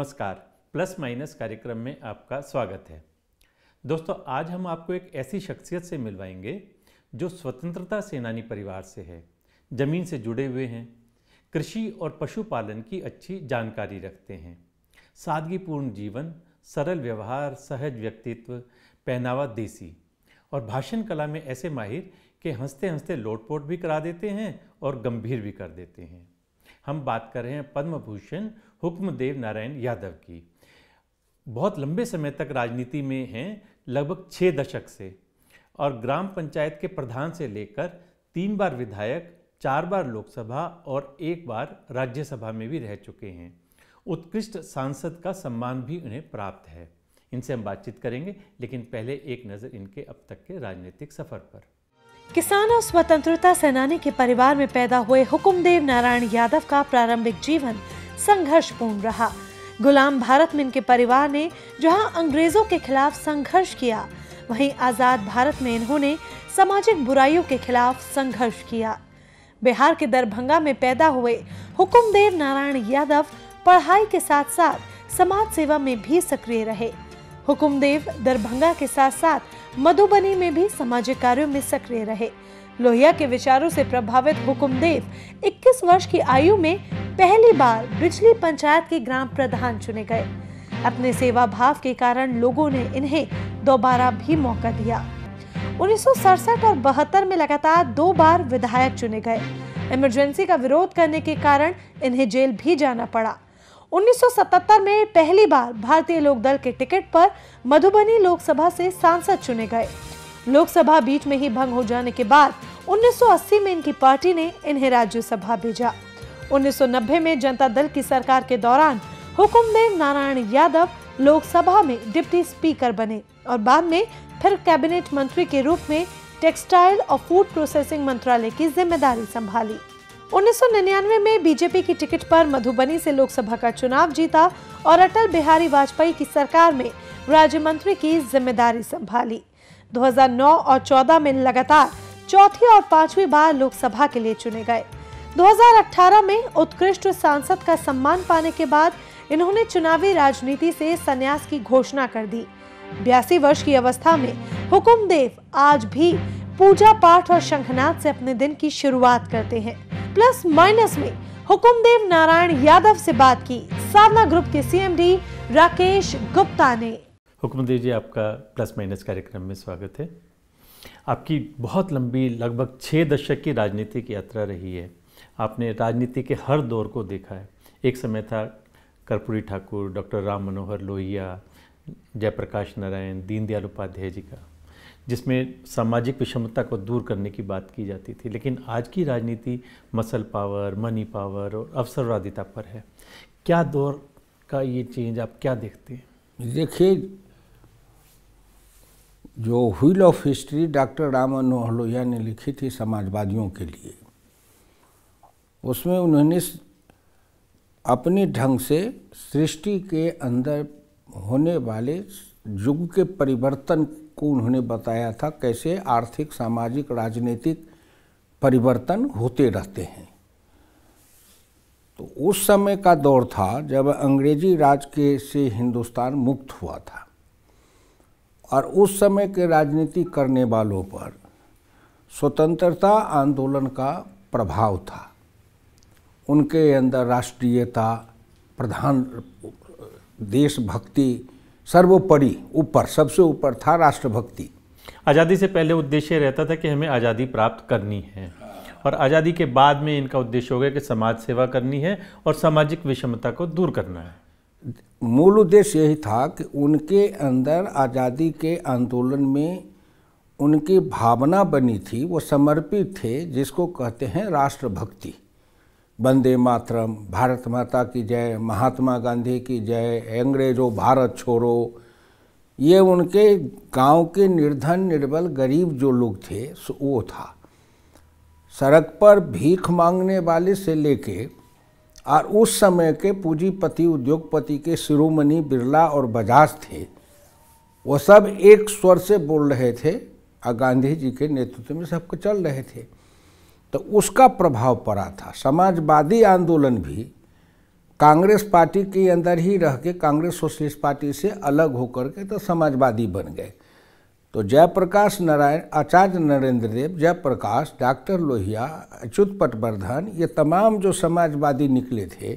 नमस्कार plus minus कार्यक्रम में आपका स्वागत है दोस्तों आज हम आपको एक ऐसी शख्सियत से मिलवाएंगे जो स्वतंत्रता सेनानी परिवार से है ज़मीन से जुड़े हुए हैं कृषि और पशुपालन की अच्छी जानकारी रखते हैं सादगीपूर्ण जीवन सरल व्यवहार सहज व्यक्तित्व पहनावा देसी और भाषण कला में ऐसे माहिर कि हंसते हंसते लोटपोट भी करा देते हैं और गंभीर भी कर देते हैं हम बात कर रहे हैं पद्म भूषण हुक्मदेव नारायण यादव की बहुत लंबे समय तक राजनीति में हैं लगभग छः दशक से और ग्राम पंचायत के प्रधान से लेकर तीन बार विधायक चार बार लोकसभा और एक बार राज्यसभा में भी रह चुके हैं उत्कृष्ट सांसद का सम्मान भी उन्हें प्राप्त है इनसे हम बातचीत करेंगे लेकिन पहले एक नज़र इनके अब तक के राजनीतिक सफ़र पर किसान और स्वतंत्रता सेनानी के परिवार में पैदा हुए हुकुमदेव नारायण यादव का प्रारंभिक जीवन संघर्षपूर्ण रहा गुलाम भारत में इनके परिवार ने जहां अंग्रेजों के खिलाफ संघर्ष किया वहीं आज़ाद भारत में इन्होंने सामाजिक बुराइयों के खिलाफ संघर्ष किया बिहार के दरभंगा में पैदा हुए हुकुमदेव नारायण यादव पढ़ाई के साथ साथ समाज सेवा में भी सक्रिय रहे हुकुमदेव दरभंगा के साथ साथ मधुबनी में भी सामाजिक कार्यों में सक्रिय रहे लोहिया के विचारों से प्रभावित हुकुमदेव 21 वर्ष की आयु में पहली बार बिजली पंचायत के ग्राम प्रधान चुने गए अपने सेवा भाव के कारण लोगों ने इन्हें दोबारा भी मौका दिया उन्नीस और बहत्तर में लगातार दो बार विधायक चुने गए इमरजेंसी का विरोध करने के कारण इन्हें जेल भी जाना पड़ा 1977 में पहली बार भारतीय लोक दल के टिकट पर मधुबनी लोकसभा से सांसद चुने गए लोकसभा बीच में ही भंग हो जाने के बाद 1980 में इनकी पार्टी ने इन्हें राज्यसभा भेजा 1990 में जनता दल की सरकार के दौरान हुकुमदेव नारायण यादव लोकसभा में डिप्टी स्पीकर बने और बाद में फिर कैबिनेट मंत्री के रूप में टेक्सटाइल और फूड प्रोसेसिंग मंत्रालय की जिम्मेदारी संभाली 1999 में बीजेपी की टिकट पर मधुबनी से लोकसभा का चुनाव जीता और अटल बिहारी वाजपेयी की सरकार में राज्य मंत्री की जिम्मेदारी संभाली 2009 और 14 में लगातार चौथी और पांचवी बार लोकसभा के लिए चुने गए 2018 में उत्कृष्ट सांसद का सम्मान पाने के बाद इन्होंने चुनावी राजनीति से संन्यास की घोषणा कर दी बयासी वर्ष की अवस्था में हुकुमदेव आज भी पूजा पाठ और शंखनाद से अपने दिन की शुरुआत करते हैं प्लस माइनस में हुकुमदेव नारायण यादव से बात की साधना ग्रुप के सीएमडी राकेश गुप्ता ने हुकुमदेव जी आपका प्लस माइनस कार्यक्रम में स्वागत है आपकी बहुत लंबी लगभग छः दशक की राजनीतिक यात्रा रही है आपने राजनीति के हर दौर को देखा है एक समय था कर्पूरी ठाकुर डॉक्टर राम मनोहर लोहिया जयप्रकाश नारायण दीनदयाल उपाध्याय जी का जिसमें सामाजिक विषमता को दूर करने की बात की जाती थी लेकिन आज की राजनीति मसल पावर मनी पावर और अवसरवादिता पर है क्या दौर का ये चेंज आप क्या देखते हैं देखिए जो wheel of history doctor Ram Manohar Lohia ने लिखी थी समाजवादियों के लिए उसमें उन्होंने अपने ढंग से सृष्टि के अंदर होने वाले युग के परिवर्तन आपको उन्होंने बताया था कैसे आर्थिक सामाजिक राजनीतिक परिवर्तन होते रहते हैं तो उस समय का दौर था जब अंग्रेजी राज के से हिंदुस्तान मुक्त हुआ था और उस समय के राजनीति करने वालों पर स्वतंत्रता आंदोलन का प्रभाव था उनके अंदर राष्ट्रीयता प्रधान देशभक्ति सर्वोपरि ऊपर सबसे ऊपर था राष्ट्रभक्ति आज़ादी से पहले उद्देश्य रहता था कि हमें आज़ादी प्राप्त करनी है और आज़ादी के बाद में इनका उद्देश्य हो गया कि समाज सेवा करनी है और सामाजिक विषमता को दूर करना है मूल उद्देश्य यही था कि उनके अंदर आज़ादी के आंदोलन में उनकी भावना बनी थी वो समर्पित थे जिसको कहते हैं राष्ट्रभक्ति वंदे मातरम भारत माता की जय महात्मा गांधी की जय अंग्रेजों भारत छोड़ो ये उनके गांव के निर्धन निर्बल गरीब जो लोग थे वो था सड़क पर भीख मांगने वाले से लेके और उस समय के पूंजीपति उद्योगपति के शिरोमणि बिरला और बजाज थे वो सब एक स्वर से बोल रहे थे और गांधी जी के नेतृत्व में सबको चल रहे थे तो उसका प्रभाव पड़ा था समाजवादी आंदोलन भी कांग्रेस पार्टी के अंदर ही रह के कांग्रेस सोशलिस्ट पार्टी से अलग होकर के तो समाजवादी बन गए तो जयप्रकाश नारायण आचार्य नरेंद्र देव जयप्रकाश डॉक्टर लोहिया अच्युत पटवर्धन ये तमाम जो समाजवादी निकले थे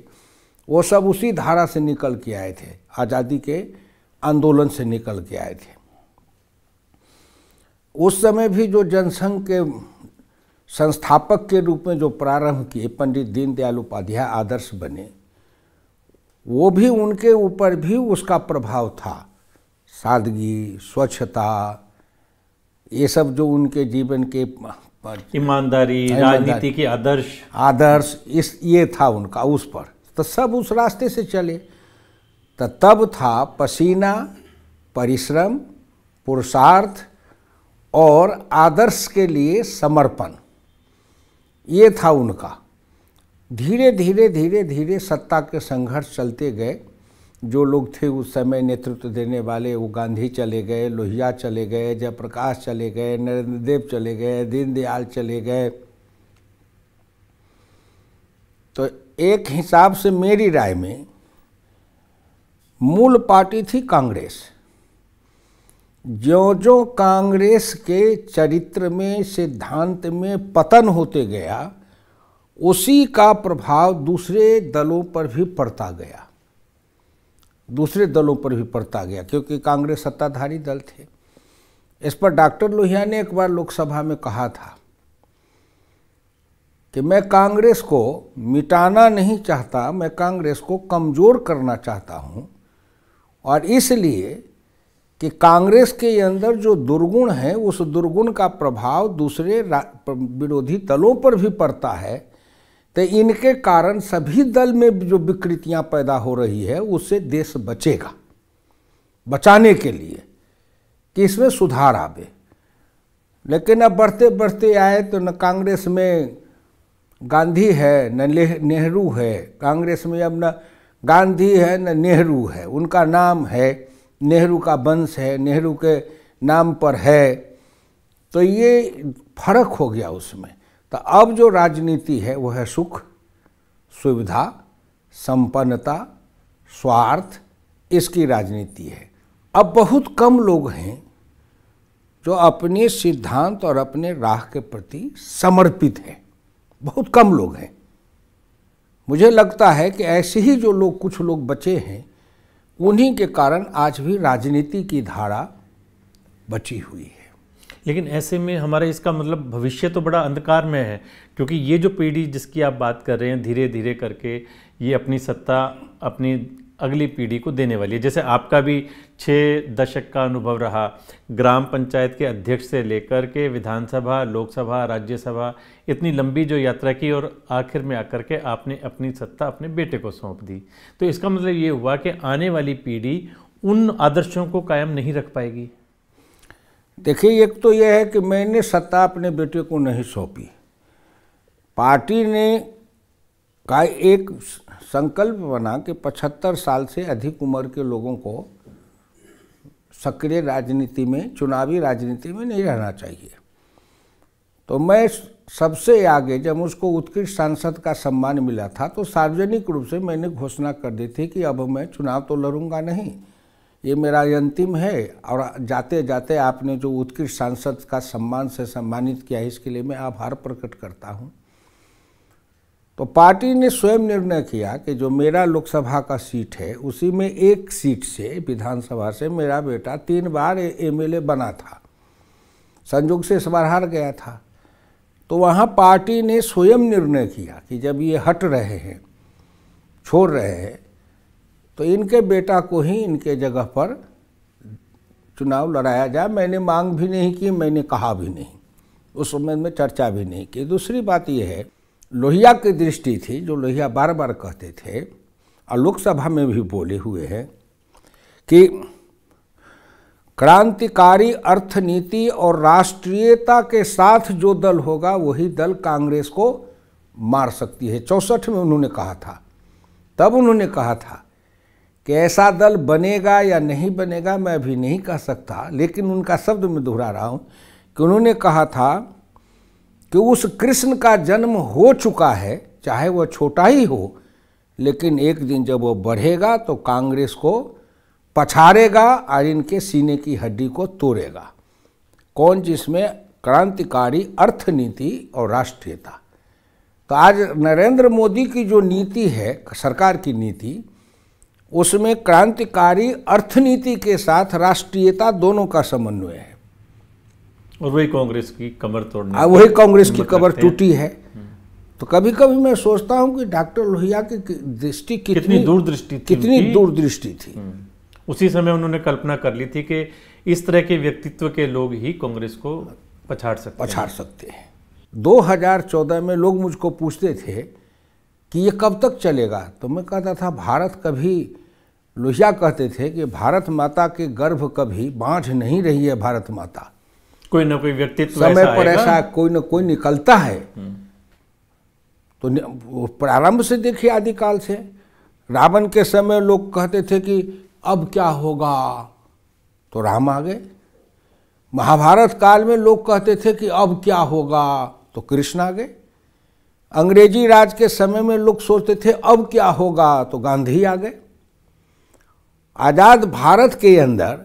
वो सब उसी धारा से निकल के आए थे आज़ादी के आंदोलन से निकल के आए थे उस समय भी जो जनसंघ के संस्थापक के रूप में जो प्रारंभ किए पंडित दीनदयाल उपाध्याय आदर्श बने वो भी उनके ऊपर भी उसका प्रभाव था सादगी स्वच्छता ये सब जो उनके जीवन के ईमानदारी राजनीति के आदर्श आदर्श इस ये था उनका उस पर तो सब उस रास्ते से चले तो तब था पसीना परिश्रम पुरुषार्थ और आदर्श के लिए समर्पण ये था उनका धीरे धीरे धीरे धीरे सत्ता के संघर्ष चलते गए जो लोग थे उस समय नेतृत्व देने वाले वो गांधी चले गए लोहिया चले गए जयप्रकाश चले गए नरेंद्र देव चले गए दीनदयाल चले गए तो एक हिसाब से मेरी राय में मूल पार्टी थी कांग्रेस जो जो कांग्रेस के चरित्र में सिद्धांत में पतन होते गया उसी का प्रभाव दूसरे दलों पर भी पड़ता गया दूसरे दलों पर भी पड़ता गया क्योंकि कांग्रेस सत्ताधारी दल थे इस पर डॉक्टर लोहिया ने एक बार लोकसभा में कहा था कि मैं कांग्रेस को मिटाना नहीं चाहता मैं कांग्रेस को कमज़ोर करना चाहता हूँ और इसलिए कि कांग्रेस के अंदर जो दुर्गुण है उस दुर्गुण का प्रभाव दूसरे विरोधी दलों पर भी पड़ता है तो इनके कारण सभी दल में जो विकृतियां पैदा हो रही है उससे देश बचेगा बचाने के लिए कि इसमें सुधार आवे लेकिन अब बढ़ते बढ़ते आए तो न कांग्रेस में गांधी है न नेहरू है कांग्रेस में अब न गांधी है न नेहरू है उनका नाम है नेहरू का वंश है नेहरू के नाम पर है तो ये फर्क हो गया उसमें तो अब जो राजनीति है वो है सुख सुविधा संपन्नता स्वार्थ इसकी राजनीति है अब बहुत कम लोग हैं जो अपने सिद्धांत और अपने राह के प्रति समर्पित हैं बहुत कम लोग हैं मुझे लगता है कि ऐसे ही जो लोग कुछ लोग बचे हैं उन्हीं के कारण आज भी राजनीति की धारा बची हुई है लेकिन ऐसे में हमारे इसका मतलब भविष्य तो बड़ा अंधकार में है क्योंकि ये जो पीढ़ी जिसकी आप बात कर रहे हैं धीरे धीरे करके ये अपनी सत्ता अपनी अगली पीढ़ी को देने वाली है जैसे आपका भी छः दशक का अनुभव रहा ग्राम पंचायत के अध्यक्ष से लेकर के विधानसभा लोकसभा राज्यसभा इतनी लंबी जो यात्रा की और आखिर में आकर के आपने अपनी सत्ता अपने बेटे को सौंप दी तो इसका मतलब ये हुआ कि आने वाली पीढ़ी उन आदर्शों को कायम नहीं रख पाएगी देखिए एक तो यह है कि मैंने सत्ता अपने बेटे को नहीं सौंपी पार्टी ने का एक संकल्प बना कि 75 साल से अधिक उम्र के लोगों को सक्रिय राजनीति में चुनावी राजनीति में नहीं रहना चाहिए तो मैं सबसे आगे जब उसको उत्कृष्ट सांसद का सम्मान मिला था तो सार्वजनिक रूप से मैंने घोषणा कर दी थी कि अब मैं चुनाव तो लड़ूंगा नहीं ये मेरा अंतिम है और जाते जाते आपने जो उत्कृष्ट सांसद का सम्मान से सम्मानित किया है इसके लिए मैं आभार प्रकट करता हूँ तो पार्टी ने स्वयं निर्णय किया कि जो मेरा लोकसभा का सीट है उसी में एक सीट से विधानसभा से मेरा बेटा तीन बार एमएलए बना था संयोग से इस बार हार गया था तो वहाँ पार्टी ने स्वयं निर्णय किया कि जब ये हट रहे हैं छोड़ रहे हैं तो इनके बेटा को ही इनके जगह पर चुनाव लड़ाया जाए मैंने मांग भी नहीं की मैंने कहा भी नहीं उस उम्मीद में चर्चा भी नहीं की दूसरी बात यह है लोहिया की दृष्टि थी जो लोहिया बार बार कहते थे और लोकसभा में भी बोले हुए हैं कि क्रांतिकारी अर्थनीति और राष्ट्रीयता के साथ जो दल होगा वही दल कांग्रेस को मार सकती है चौसठ में उन्होंने कहा था तब उन्होंने कहा था कि ऐसा दल बनेगा या नहीं बनेगा मैं अभी नहीं कह सकता लेकिन उनका शब्द में दोहरा रहा हूँ कि उन्होंने कहा था कि उस कृष्ण का जन्म हो चुका है चाहे वह छोटा ही हो लेकिन एक दिन जब वह बढ़ेगा तो कांग्रेस को पछाड़ेगा और इनके सीने की हड्डी को तोड़ेगा कौन जिसमें क्रांतिकारी अर्थनीति और राष्ट्रीयता तो आज नरेंद्र मोदी की जो नीति है सरकार की नीति उसमें क्रांतिकारी अर्थनीति के साथ राष्ट्रीयता दोनों का समन्वय है और वही कांग्रेस की कमर तोड़ने वही कांग्रेस की कमर टूटी है हम्म। तो कभी कभी मैं सोचता हूं कि डॉक्टर लोहिया की दृष्टि कितनी, कितनी दूरदृष्टि थी कितनी दूरदृष्टि थी हम्म। उसी समय उन्होंने कल्पना कर ली थी कि इस तरह के व्यक्तित्व के लोग ही कांग्रेस को पछाड़ सकते पछाड़ सकते हैं 2014 में लोग मुझको पूछते थे कि ये कब तक चलेगा तो मैं कहता था भारत कभी लोहिया कहते थे कि भारत माता के गर्भ कभी बांझ नहीं रही है भारत माता कोई ना कोई व्यक्तित्व समय पर ऐसा कोई ना कोई निकलता है हम्म। तो प्रारंभ से देखिए आदिकाल से रावण के समय लोग कहते थे कि अब क्या होगा तो राम आ गए महाभारत काल में लोग कहते थे कि अब क्या होगा तो कृष्ण आ गए अंग्रेजी राज के समय में लोग सोचते थे अब क्या होगा तो गांधी आ गए आज़ाद भारत के अंदर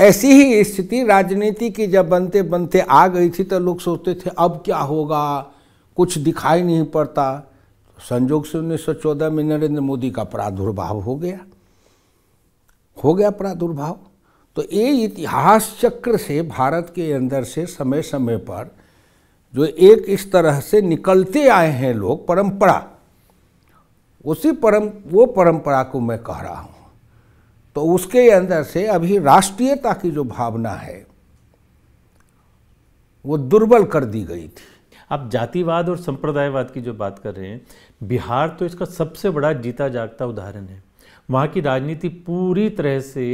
ऐसी ही स्थिति राजनीति की जब बनते बनते आ गई थी तो लोग सोचते थे अब क्या होगा कुछ दिखाई नहीं पड़ता संजोग से 1914 में नरेंद्र मोदी का प्रादुर्भाव हो गया हो गया प्रादुर्भाव तो ये इतिहास चक्र से भारत के अंदर से समय समय पर जो एक इस तरह से निकलते आए हैं लोग परंपरा उसी परम वो परंपरा को मैं कह रहा हूँ तो उसके अंदर से अभी राष्ट्रीयता की जो भावना है वो दुर्बल कर दी गई थी अब जातिवाद और संप्रदायवाद की जो बात कर रहे हैं बिहार तो इसका सबसे बड़ा जीता जागता उदाहरण है वहाँ की राजनीति पूरी तरह से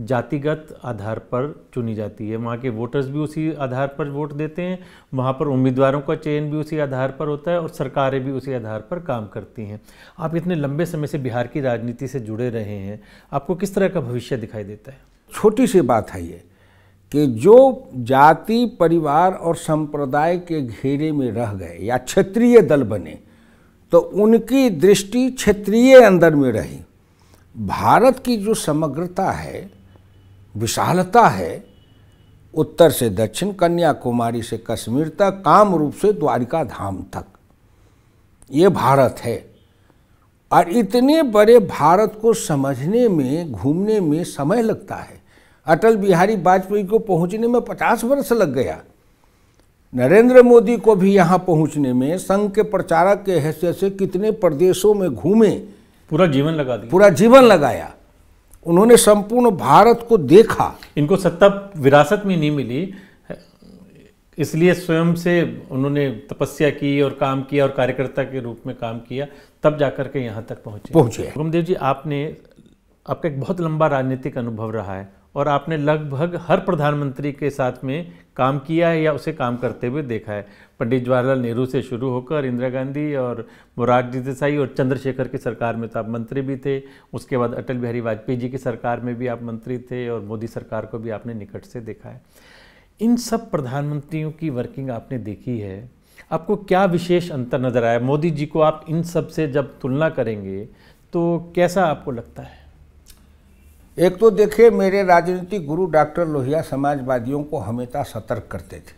जातिगत आधार पर चुनी जाती है वहाँ के वोटर्स भी उसी आधार पर वोट देते हैं वहाँ पर उम्मीदवारों का चयन भी उसी आधार पर होता है और सरकारें भी उसी आधार पर काम करती हैं आप इतने लंबे समय से बिहार की राजनीति से जुड़े रहे हैं आपको किस तरह का भविष्य दिखाई देता है छोटी सी बात है ये कि जो जाति परिवार और संप्रदाय के घेरे में रह गए या क्षेत्रीय दल बने तो उनकी दृष्टि क्षेत्रीय अंदर में रही भारत की जो समग्रता है विशालता है उत्तर से दक्षिण कन्याकुमारी से कश्मीर तक काम रूप से द्वारिका धाम तक ये भारत है और इतने बड़े भारत को समझने में घूमने में समय लगता है अटल बिहारी वाजपेयी को पहुंचने में पचास वर्ष लग गया नरेंद्र मोदी को भी यहाँ पहुंचने में संघ के प्रचारक के हैसियत से कितने प्रदेशों में घूमे पूरा जीवन लगा दिया पूरा जीवन लगाया उन्होंने संपूर्ण भारत को देखा इनको सत्ता विरासत में नहीं मिली इसलिए स्वयं से उन्होंने तपस्या की और काम किया और कार्यकर्ता के रूप में काम किया तब जाकर के यहाँ तक पहुँचे पहुँचे गुरुदेव जी आपने आपका एक बहुत लंबा राजनीतिक अनुभव रहा है और आपने लगभग हर प्रधानमंत्री के साथ में काम किया है या उसे काम करते हुए देखा है पंडित जवाहरलाल नेहरू से शुरू होकर इंदिरा गांधी और मोरारजी देसाई और चंद्रशेखर की सरकार में तो आप मंत्री भी थे उसके बाद अटल बिहारी वाजपेयी जी की सरकार में भी आप मंत्री थे और मोदी सरकार को भी आपने निकट से देखा है इन सब प्रधानमंत्रियों की वर्किंग आपने देखी है आपको क्या विशेष अंतर नज़र आया मोदी जी को आप इन सब से जब तुलना करेंगे तो कैसा आपको लगता है एक तो देखिए मेरे राजनीतिक गुरु डॉक्टर लोहिया समाजवादियों को हमेशा सतर्क करते थे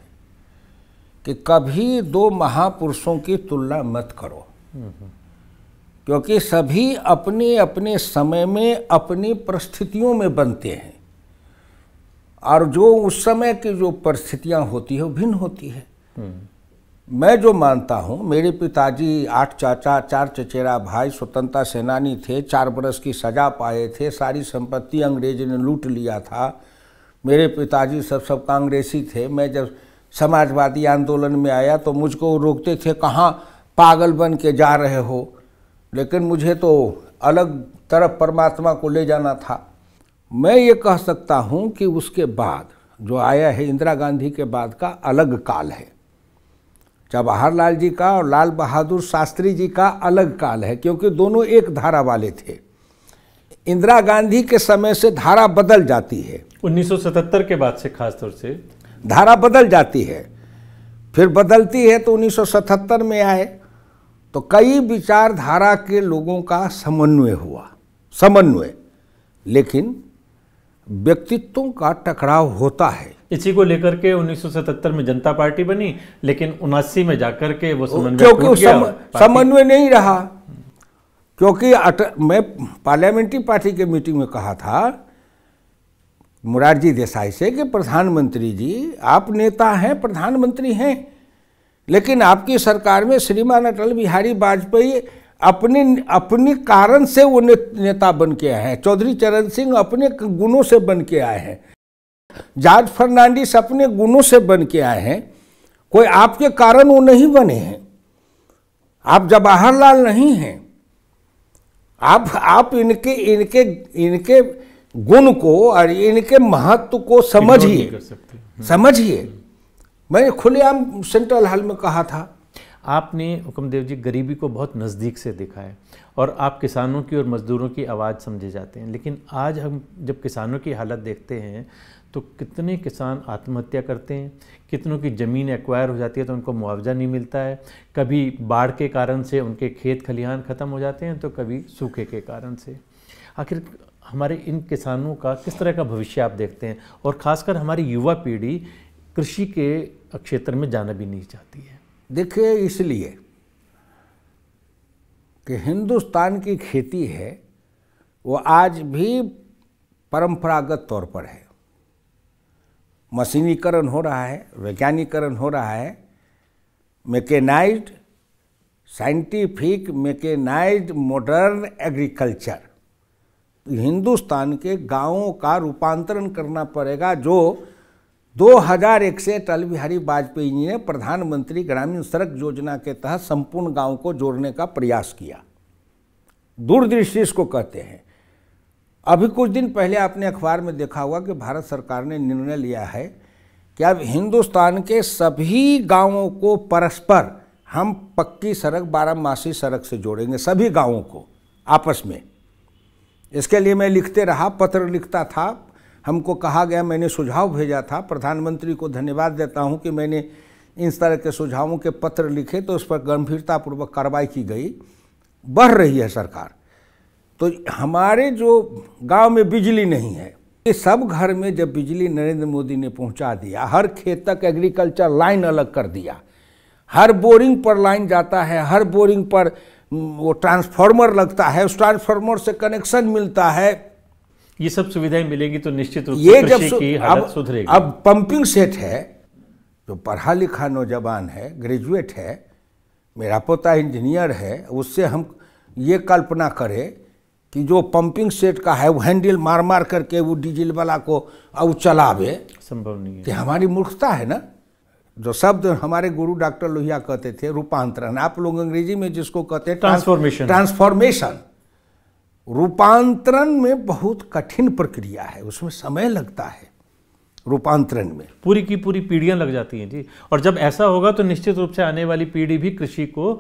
कि कभी दो महापुरुषों की तुलना मत करो क्योंकि सभी अपने अपने समय में अपनी परिस्थितियों में बनते हैं और जो उस समय की जो परिस्थितियां होती है वो भिन्न होती है मैं जो मानता हूँ मेरे पिताजी आठ चाचा चार चचेरा भाई स्वतंत्रता सेनानी थे चार बरस की सजा पाए थे सारी संपत्ति अंग्रेज ने लूट लिया था मेरे पिताजी सब सब कांग्रेसी थे मैं जब समाजवादी आंदोलन में आया तो मुझको रोकते थे कहाँ पागल बन के जा रहे हो लेकिन मुझे तो अलग तरफ परमात्मा को ले जाना था मैं ये कह सकता हूँ कि उसके बाद जो आया है इंदिरा गांधी के बाद का अलग काल है जवाहरलाल जी का और लाल बहादुर शास्त्री जी का अलग काल है क्योंकि दोनों एक धारा वाले थे इंदिरा गांधी के समय से धारा बदल जाती है 1977 के बाद से खासतौर से धारा बदल जाती है फिर बदलती है तो 1977 में आए तो कई विचारधारा के लोगों का समन्वय हुआ समन्वय लेकिन व्यक्तित्वों का टकराव होता है इसी को लेकर के 1977 में जनता पार्टी बनी लेकिन उन्नासी में जाकर के वो समन्वय क्योंकि समन्वय नहीं रहा क्योंकि मैं पार्लियामेंट्री पार्टी के मीटिंग में कहा था मुरारजी देसाई से कि प्रधानमंत्री जी आप नेता हैं प्रधानमंत्री हैं लेकिन आपकी सरकार में श्रीमान अटल बिहारी वाजपेयी अपने अपने कारण से वो ने, नेता बन के आए हैं चौधरी चरण सिंह अपने गुणों से बन के आए हैं जॉर्ज फर्नांडिस अपने गुणों से बन के आए हैं कोई आपके कारण वो नहीं बने हैं आप जवाहरलाल नहीं हैं आप आप इनके इनके इनके गुण को और इनके महत्व को समझिए हम्म। समझिए मैंने खुलेआम सेंट्रल हॉल में कहा था आपने हुक्मदेव जी गरीबी को बहुत नज़दीक से देखा है और आप किसानों की और मज़दूरों की आवाज़ समझे जाते हैं लेकिन आज हम जब किसानों की हालत देखते हैं तो कितने किसान आत्महत्या करते हैं कितनों की ज़मीन एक्वायर हो जाती है तो उनको मुआवजा नहीं मिलता है कभी बाढ़ के कारण से उनके खेत खलिहान ख़त्म हो जाते हैं तो कभी सूखे के कारण से आखिर हमारे इन किसानों का किस तरह का भविष्य आप देखते हैं और ख़ासकर हमारी युवा पीढ़ी कृषि के क्षेत्र में जाना भी नहीं चाहती है देखिए इसलिए कि हिंदुस्तान की खेती है वो आज भी परंपरागत तौर पर है मशीनीकरण हो रहा है वैज्ञानिकरण हो रहा है mechanised scientific mechanised modern agriculture Hindustan के गांवों का रूपांतरण करना पड़ेगा जो 2001 से अटल बिहारी वाजपेयी जी ने प्रधानमंत्री ग्रामीण सड़क योजना के तहत संपूर्ण गांव को जोड़ने का प्रयास किया दूरदृष्टि इसको कहते हैं अभी कुछ दिन पहले आपने अखबार में देखा होगा कि भारत सरकार ने निर्णय लिया है कि अब हिंदुस्तान के सभी गांवों को परस्पर हम पक्की सड़क बारहमासी सड़क से जोड़ेंगे सभी गांवों को आपस में इसके लिए मैं लिखते रहा पत्र लिखता था हमको कहा गया मैंने सुझाव भेजा था प्रधानमंत्री को धन्यवाद देता हूं कि मैंने इस तरह के सुझावों के पत्र लिखे तो उस पर गंभीरतापूर्वक कार्रवाई की गई बढ़ रही है सरकार तो हमारे जो गांव में बिजली नहीं है ये सब घर में जब बिजली नरेंद्र मोदी ने पहुंचा दिया हर खेत तक एग्रीकल्चर लाइन अलग कर दिया हर बोरिंग पर लाइन जाता है हर बोरिंग पर वो ट्रांसफार्मर लगता है उस ट्रांसफार्मर से कनेक्शन मिलता है ये सब सुविधाएं मिलेंगी तो निश्चित रूप ये जब की अब सुधरेगी अब पंपिंग सेट है जो पढ़ा लिखा नौजवान है ग्रेजुएट है मेरा पोता इंजीनियर है उससे हम ये कल्पना करें कि जो पंपिंग सेट का है वो हैंडल मार मार करके वो डीजल वाला को अब चलावे संभव नहीं है कि हमारी मूर्खता है ना जो शब्द हमारे गुरु डॉक्टर लोहिया कहते थे रूपांतरण आप लोग अंग्रेजी में जिसको कहते हैं ट्रांसफॉर्मेशन ट्रांसफॉर्मेशन रूपांतरण में बहुत कठिन प्रक्रिया है उसमें समय लगता है रूपांतरण में पूरी की पूरी पीढ़ियां लग जाती हैं जी और जब ऐसा होगा तो निश्चित रूप से आने वाली पीढ़ी भी कृषि को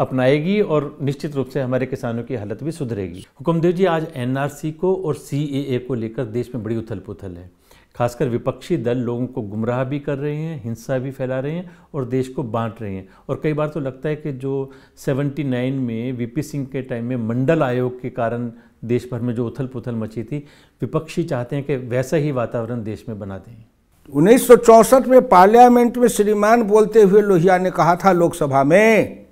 अपनाएगी और निश्चित रूप से हमारे किसानों की हालत भी सुधरेगी हुकुमदेव जी आज एनआरसी को और सीएए को लेकर देश में बड़ी उथल पुथल है खासकर विपक्षी दल लोगों को गुमराह भी कर रहे हैं हिंसा भी फैला रहे हैं और देश को बांट रहे हैं और कई बार तो लगता है कि जो 79 में वीपी सिंह के टाइम में मंडल आयोग के कारण देश भर में जो उथल पुथल मची थी विपक्षी चाहते हैं कि वैसा ही वातावरण देश में बना दें उन्नीस में पार्लियामेंट में श्रीमान बोलते हुए लोहिया ने कहा था लोकसभा में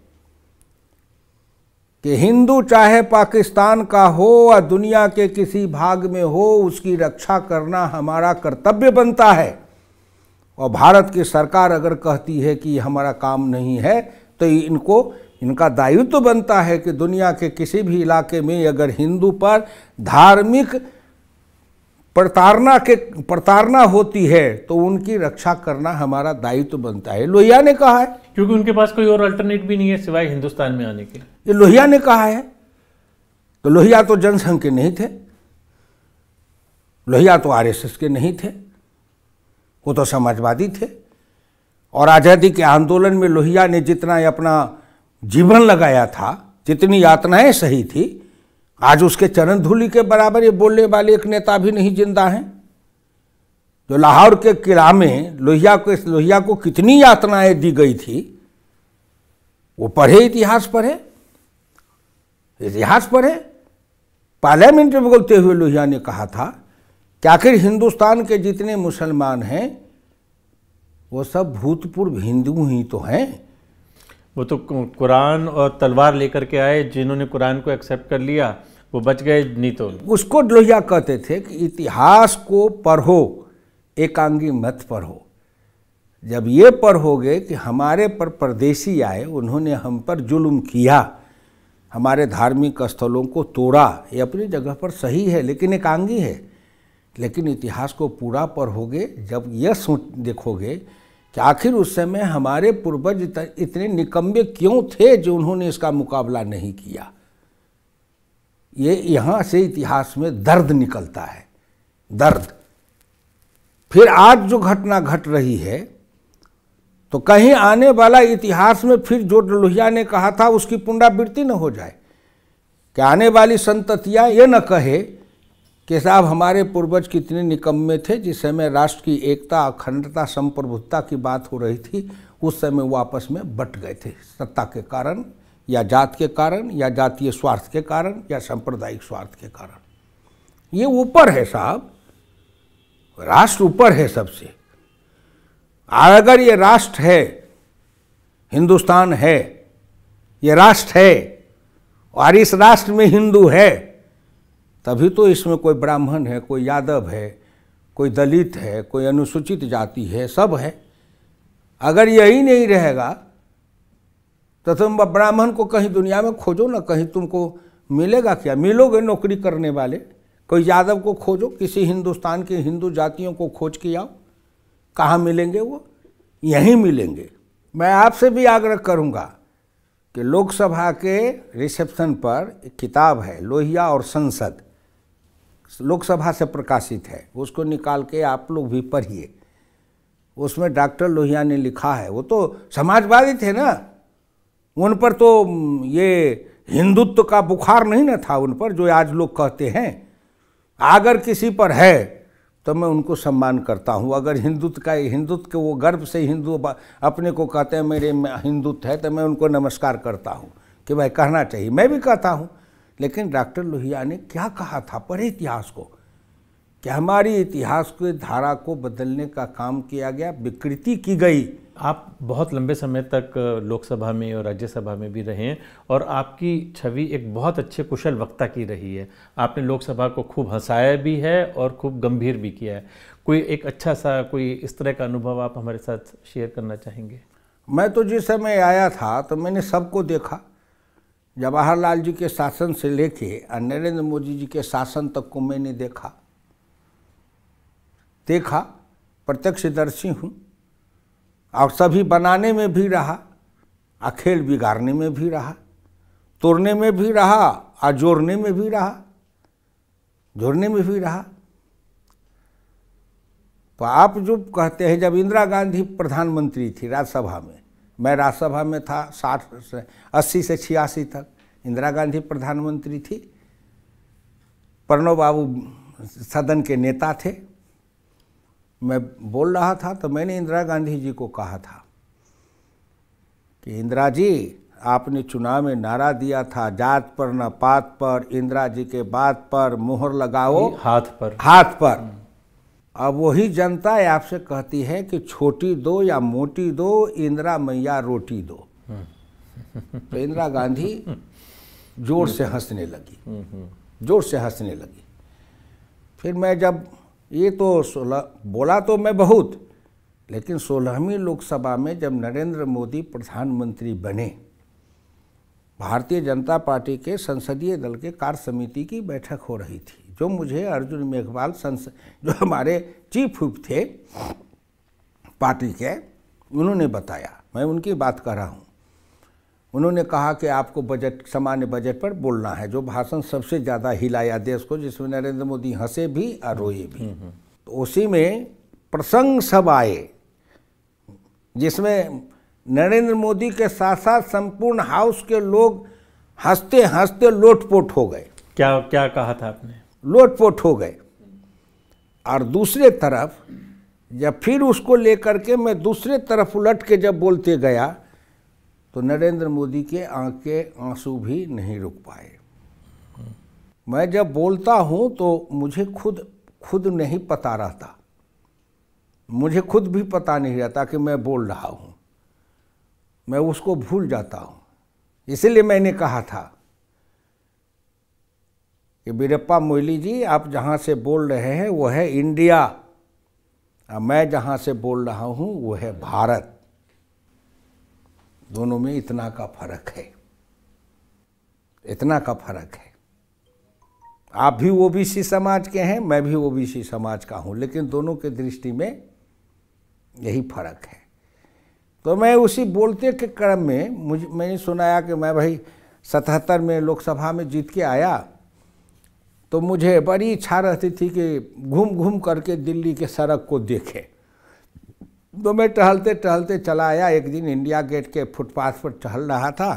कि हिंदू चाहे पाकिस्तान का हो या दुनिया के किसी भाग में हो उसकी रक्षा करना हमारा कर्तव्य बनता है और भारत की सरकार अगर कहती है कि हमारा काम नहीं है तो इनको इनका दायित्व तो बनता है कि दुनिया के किसी भी इलाके में अगर हिंदू पर धार्मिक प्रताड़ना के प्रताड़ना होती है तो उनकी रक्षा करना हमारा दायित्व तो बनता है लोहिया ने कहा है क्योंकि उनके पास कोई और अल्टरनेट भी नहीं है सिवाय हिंदुस्तान में आने के लिए ये लोहिया ने कहा है तो लोहिया तो जनसंघ के नहीं थे लोहिया तो आरएसएस के नहीं थे वो तो समाजवादी थे और आज़ादी के आंदोलन में लोहिया ने जितना अपना जीवन लगाया था जितनी यातनाएं सही थी आज उसके चरण धूलि के बराबर ये बोलने वाले एक नेता भी नहीं जिंदा हैं जो लाहौर के किला में लोहिया को लोहिया को कितनी यातनाएं दी गई थी वो पढ़े इतिहास पढ़े इतिहास पढ़े पार्लियामेंट में बोलते हुए लोहिया ने कहा था कि आखिर हिंदुस्तान के जितने मुसलमान हैं वो सब भूतपूर्व हिंदू ही तो हैं वो तो कुरान और तलवार लेकर के आए जिन्होंने कुरान को एक्सेप्ट कर लिया वो बच गए नहीं तो उसको लोहिया कहते थे कि इतिहास को पढ़ो एकांगी मत पढ़ो जब ये पढ़ोगे कि हमारे पर परदेशी आए उन्होंने हम पर जुल्म किया हमारे धार्मिक स्थलों को तोड़ा ये अपनी जगह पर सही है लेकिन एकांगी है लेकिन इतिहास को पूरा पढ़ोगे जब यह सोच देखोगे कि आखिर उस समय हमारे पूर्वज इतने निकम्बे क्यों थे जो उन्होंने इसका मुकाबला नहीं किया ये यहाँ से इतिहास में दर्द निकलता है दर्द फिर आज जो घटना घट रही है तो कहीं आने वाला इतिहास में फिर जो लोहिया ने कहा था उसकी पुनरावृत्ति न हो जाए कि आने वाली संततियाँ ये न कहे कि साहब हमारे पूर्वज कितने निकम्मे थे जिस समय राष्ट्र की एकता अखंडता संप्रभुता की बात हो रही थी उस समय वो आपस में बट गए थे सत्ता के कारण या जात के कारण या जातीय स्वार्थ के कारण या सांप्रदायिक स्वार्थ के कारण ये ऊपर है साहब राष्ट्र ऊपर है सबसे अगर ये राष्ट्र है हिंदुस्तान है ये राष्ट्र है और इस राष्ट्र में हिंदू है तभी तो इसमें कोई ब्राह्मण है कोई यादव है कोई दलित है कोई अनुसूचित जाति है सब है अगर यही नहीं रहेगा तो तुम ब्राह्मण को कहीं दुनिया में खोजो ना कहीं तुमको मिलेगा क्या मिलोगे नौकरी करने वाले कोई यादव को खोजो किसी हिंदुस्तान के हिंदू जातियों को खोज के आओ कहाँ मिलेंगे वो यहीं मिलेंगे मैं आपसे भी आग्रह करूँगा कि लोकसभा के रिसेप्शन पर एक किताब है लोहिया और संसद लोकसभा से प्रकाशित है उसको निकाल के आप लोग भी पढ़िए उसमें डॉक्टर लोहिया ने लिखा है वो तो समाजवादी थे ना उन पर तो ये हिंदुत्व का बुखार नहीं ना था उन पर जो आज लोग कहते हैं अगर किसी पर है तो मैं उनको सम्मान करता हूँ अगर हिंदुत्व का हिंदुत्व के वो गर्व से हिंदू अपने को कहते हैं मेरे हिंदुत्व है तो मैं उनको नमस्कार करता हूँ कि भाई कहना चाहिए मैं भी कहता हूँ लेकिन डॉक्टर लोहिया ने क्या कहा था पढ़े इतिहास को कि हमारी इतिहास के धारा को बदलने का काम किया गया विकृति की गई आप बहुत लंबे समय तक लोकसभा में और राज्यसभा में भी रहे हैं और आपकी छवि एक बहुत अच्छे कुशल वक्ता की रही है आपने लोकसभा को खूब हंसाया भी है और खूब गंभीर भी किया है कोई एक अच्छा सा कोई इस तरह का अनुभव आप हमारे साथ शेयर करना चाहेंगे मैं तो जिस समय आया था तो मैंने सबको देखा जवाहरलाल जी के शासन से लेके और नरेंद्र मोदी जी के शासन तक को मैंने देखा देखा प्रत्यक्षदर्शी हूँ और सभी बनाने में भी रहा और खेल बिगाड़ने में भी रहा तोड़ने में भी रहा और जोड़ने में भी रहा जोड़ने में भी रहा तो आप जो कहते हैं जब इंदिरा गांधी प्रधानमंत्री थी राज्यसभा में मैं राज्यसभा में था साठ से अस्सी से छियासी तक इंदिरा गांधी प्रधानमंत्री थी प्रणव बाबू सदन के नेता थे मैं बोल रहा था तो मैंने इंदिरा गांधी जी को कहा था कि इंदिरा जी आपने चुनाव में नारा दिया था जात पर न पात पर इंदिरा जी के बात पर मुहर लगाओ हाथ पर हाथ पर अब वही जनता आपसे कहती है कि छोटी दो या मोटी दो इंदिरा मैया रोटी दो तो इंदिरा गांधी जोर से हंसने लगी हम्म, हम्म। जोर से हंसने लगी फिर मैं जब ये तो सोलह बोला तो मैं बहुत लेकिन सोलहवीं लोकसभा में जब नरेंद्र मोदी प्रधानमंत्री बने भारतीय जनता पार्टी के संसदीय दल के कार्य समिति की बैठक हो रही थी जो मुझे अर्जुन मेघवाल संस जो हमारे चीफ हुप थे पार्टी के उन्होंने बताया मैं उनकी बात कर रहा हूँ उन्होंने कहा कि आपको बजट सामान्य बजट पर बोलना है जो भाषण सबसे ज़्यादा हिलाया देश को जिसमें नरेंद्र मोदी हंसे भी और रोए भी हम्म, हम्म। तो उसी में प्रसंग सब आए जिसमें नरेंद्र मोदी के साथ साथ संपूर्ण हाउस के लोग हंसते हंसते लोटपोट हो गए क्या क्या कहा था आपने लोटपोट हो गए और दूसरे तरफ जब फिर उसको लेकर के मैं दूसरे तरफ उलट के जब बोलते गया तो नरेंद्र मोदी के आंख के आंसू भी नहीं रुक पाए मैं जब बोलता हूं तो मुझे खुद खुद नहीं पता रहता मुझे खुद भी पता नहीं रहता कि मैं बोल रहा हूं मैं उसको भूल जाता हूं इसीलिए मैंने कहा था कि बीरप्पा मोइली जी आप जहां से बोल रहे हैं वो है इंडिया और मैं जहां से बोल रहा हूं वो है भारत दोनों में इतना का फर्क है इतना का फर्क है आप भी ओबीसी समाज के हैं मैं भी ओबीसी समाज का हूं लेकिन दोनों के दृष्टि में यही फर्क है तो मैं उसी बोलते के क्रम में मुझ मैंने सुनाया कि मैं भाई सतहत्तर में लोकसभा में जीत के आया तो मुझे बड़ी इच्छा रहती थी कि घूम घूम करके दिल्ली के सड़क को देखें तो मैं टहलते टहलते चला आया एक दिन इंडिया गेट के फुटपाथ पर टहल रहा था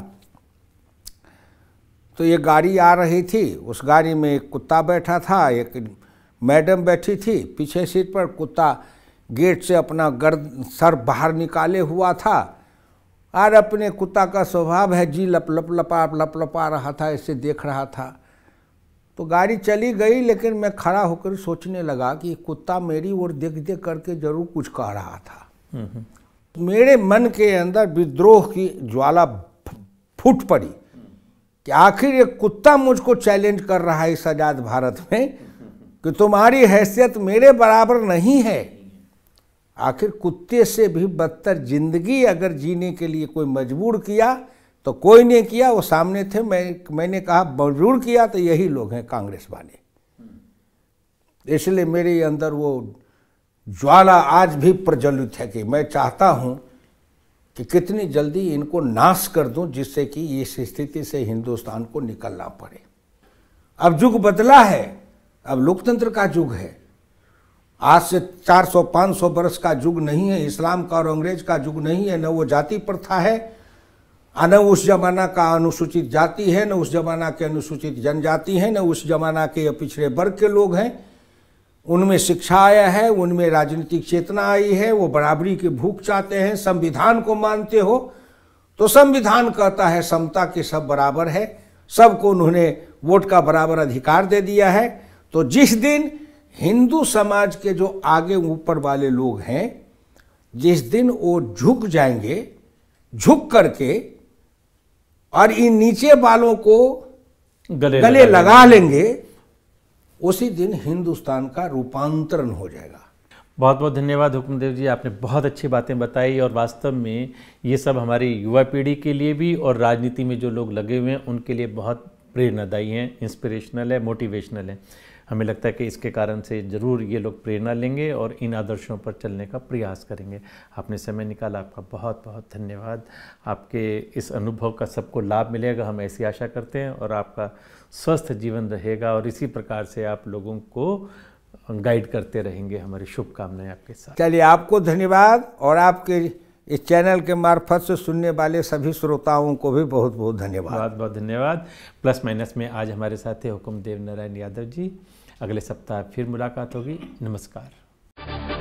तो ये गाड़ी आ रही थी उस गाड़ी में एक कुत्ता बैठा था एक मैडम बैठी थी पीछे सीट पर कुत्ता गेट से अपना गर्द सर बाहर निकाले हुआ था और अपने कुत्ता का स्वभाव है जी लप लप लपा लप लपा रहा था ऐसे देख रहा था तो गाड़ी चली गई लेकिन मैं खड़ा होकर सोचने लगा कि कुत्ता मेरी ओर देख देख करके ज़रूर कुछ कह रहा था मेरे मन के अंदर विद्रोह की ज्वाला फूट पड़ी कि आखिर ये कुत्ता मुझको चैलेंज कर रहा है इस आज़ाद भारत में कि तुम्हारी हैसियत मेरे बराबर नहीं है आखिर कुत्ते से भी बदतर जिंदगी अगर जीने के लिए कोई मजबूर किया तो कोई नहीं किया वो सामने थे मैं मैंने कहा मजबूर किया तो यही लोग हैं कांग्रेस वाले इसलिए मेरे अंदर वो ज्वाला आज भी प्रज्वलित है कि मैं चाहता हूं कि कितनी जल्दी इनको नाश कर दूं जिससे कि इस स्थिति से हिंदुस्तान को निकलना पड़े अब युग बदला है अब लोकतंत्र का युग है आज से 400-500 वर्ष का युग नहीं है इस्लाम का और अंग्रेज का युग नहीं है न वो जाति प्रथा है न उस जमाना का अनुसूचित जाति है न उस जमाना के अनुसूचित जनजाति है न उस जमाना के पिछड़े वर्ग के लोग हैं उनमें शिक्षा आया है उनमें राजनीतिक चेतना आई है वो बराबरी की भूख चाहते हैं संविधान को मानते हो तो संविधान कहता है समता के सब बराबर है सबको उन्होंने वोट का बराबर अधिकार दे दिया है तो जिस दिन हिंदू समाज के जो आगे ऊपर वाले लोग हैं जिस दिन वो झुक जाएंगे झुक करके और इन नीचे वालों को गले, गले लगा, लगा लेंगे उसी दिन हिंदुस्तान का रूपांतरण हो जाएगा बहुत बहुत धन्यवाद हुक्मदेव जी आपने बहुत अच्छी बातें बताई और वास्तव में ये सब हमारी युवा पीढ़ी के लिए भी और राजनीति में जो लोग लगे हुए हैं उनके लिए बहुत प्रेरणादायी हैं इंस्पिरेशनल है मोटिवेशनल है हमें लगता है कि इसके कारण से ज़रूर ये लोग प्रेरणा लेंगे और इन आदर्शों पर चलने का प्रयास करेंगे आपने समय निकाला आपका बहुत बहुत धन्यवाद आपके इस अनुभव का सबको लाभ मिलेगा हम ऐसी आशा करते हैं और आपका स्वस्थ जीवन रहेगा और इसी प्रकार से आप लोगों को गाइड करते रहेंगे हमारी शुभकामनाएं आपके साथ चलिए आपको धन्यवाद और आपके इस चैनल के मार्फत से सुनने वाले सभी श्रोताओं को भी बहुत बहुत धन्यवाद बहुत बहुत धन्यवाद प्लस माइनस में आज हमारे साथ है हुकुम देव नारायण यादव जी अगले सप्ताह फिर मुलाकात होगी नमस्कार